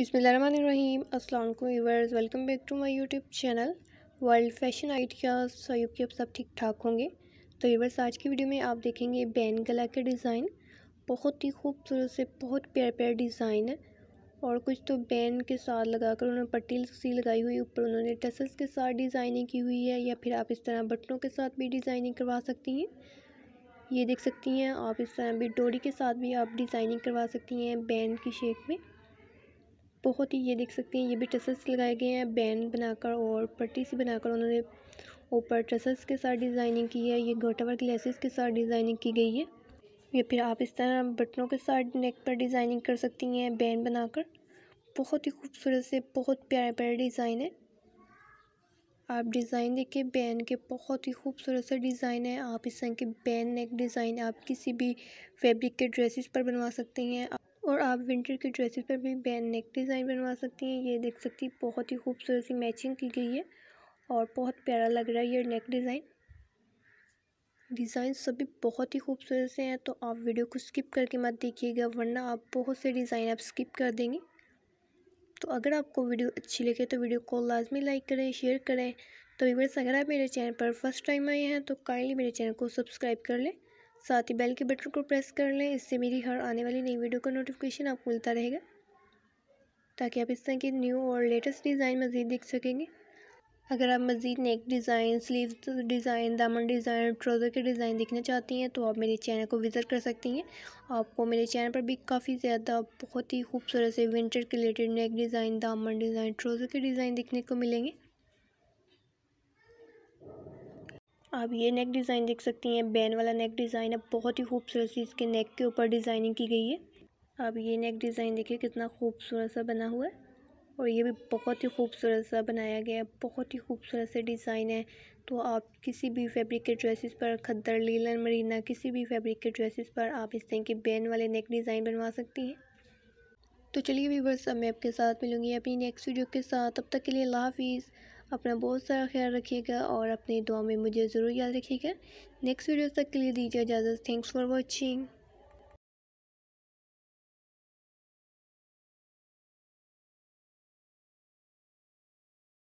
बिसमीम असलम viewers welcome back to my YouTube channel world fashion ideas so आई कि आप सब ठीक ठाक होंगे तो यूवर्स आज की वीडियो में आप देखेंगे बैन गला के डिज़ाइन बहुत ही खूबसूरत से बहुत प्यार प्यार डिज़ाइन है और कुछ तो बैन के साथ लगाकर उन्होंने पट्टी सी लगाई हुई ऊपर उन्होंने टसल्स के साथ डिज़ाइनिंग की हुई है या फिर आप इस तरह बटनों के साथ भी डिज़ाइनिंग करवा सकती हैं ये देख सकती हैं आप इस तरह भी डोरी के साथ भी आप डिज़ाइनिंग करवा सकती हैं बैन की शेप में बहुत ही ये देख सकते हैं ये भी टसल्स लगाए गए हैं बैंड बनाकर और पट्टी से बनाकर उन्होंने ऊपर टसल्स के साथ डिज़ाइनिंग की है ये घोटावर की लेसेस के साथ डिज़ाइनिंग की गई है या फिर आप इस तरह बटनों के साथ नेक पर डिज़ाइनिंग कर सकती हैं बैंड बनाकर बहुत ही खूबसूरत से बहुत प्यारे प्यारे डिज़ाइन है आप डिज़ाइन देखिए बैन के बहुत ही खूबसूरत सा डिज़ाइन है आप इस तरह के बैन नेक डिज़ाइन आप किसी भी फैब्रिक के ड्रेसेस पर बनवा सकते हैं और आप विंटर के ड्रेसेस पर भी बैन नेक डिज़ाइन बनवा सकती हैं ये देख सकती हैं बहुत ही खूबसूरत सी मैचिंग की गई है और बहुत प्यारा लग रहा है ये नेक डिज़ाइन डिज़ाइन सभी बहुत ही खूबसूरत से हैं तो आप वीडियो को स्किप करके मत देखिएगा वरना आप बहुत से डिज़ाइन आप स्किप कर देंगे तो अगर आपको वीडियो अच्छी लगे तो वीडियो को लाजमी लाइक करें शेयर करें तो वीवर्स अगर आप मेरे चैनल पर फर्स्ट टाइम आए हैं तो काइंडली मेरे चैनल को सब्सक्राइब कर लें साथ ही बेल के बटन को प्रेस कर लें इससे मेरी हर आने वाली नई वीडियो का नोटिफिकेशन आपको मिलता रहेगा ताकि आप इस तरह के न्यू और लेटेस्ट डिज़ाइन मज़ीद देख सकेंगे अगर आप मज़ीद नेक डिज़ाइन स्लीव डिज़ाइन दामन डिज़ाइन ट्रोज़र के डिज़ाइन देखना चाहती हैं तो आप मेरे चैनल को विज़िट कर सकती हैं आपको मेरे चैनल पर भी काफ़ी ज़्यादा बहुत ही खूबसूरत से विंटर के रिलेटेड नेक डिज़ाइन दामन डिज़ाइन ट्रोज़र के डिज़ाइन देखने को मिलेंगे आप ये नेक डिज़ाइन देख सकती हैं बैन वाला नेक डिज़ाइन है बहुत ही खूबसूरत सी इसके नेक के ऊपर डिज़ाइनिंग की गई है आप ये नेक डिज़ाइन देखिए कितना खूबसूरत सा बना हुआ है और ये भी बहुत ही खूबसूरत सा बनाया गया है बहुत ही खूबसूरत से डिज़ाइन है तो आप किसी भी फैब्रिक के ड्रेसेस पर खद्दर लीलन मरीना किसी भी फैब्रिक के ड्रेसेस पर आप इस तरह के बैन वाले नेक डिज़ाइन बनवा सकती हैं तो चलिए वीवर्स अब मैं आपके साथ मिलूँगी अपनी नेक्स्ट वीडियो के साथ तब तक के लिए अल्लाह हाफिज़ अपना बहुत सारा ख्याल रखिएगा और अपनी दुआ में मुझे ज़रूर याद रखिएगा नेक्स्ट वीडियो तक के लिए दीजिए इजाज़त थैंक्स फॉर वॉचिंग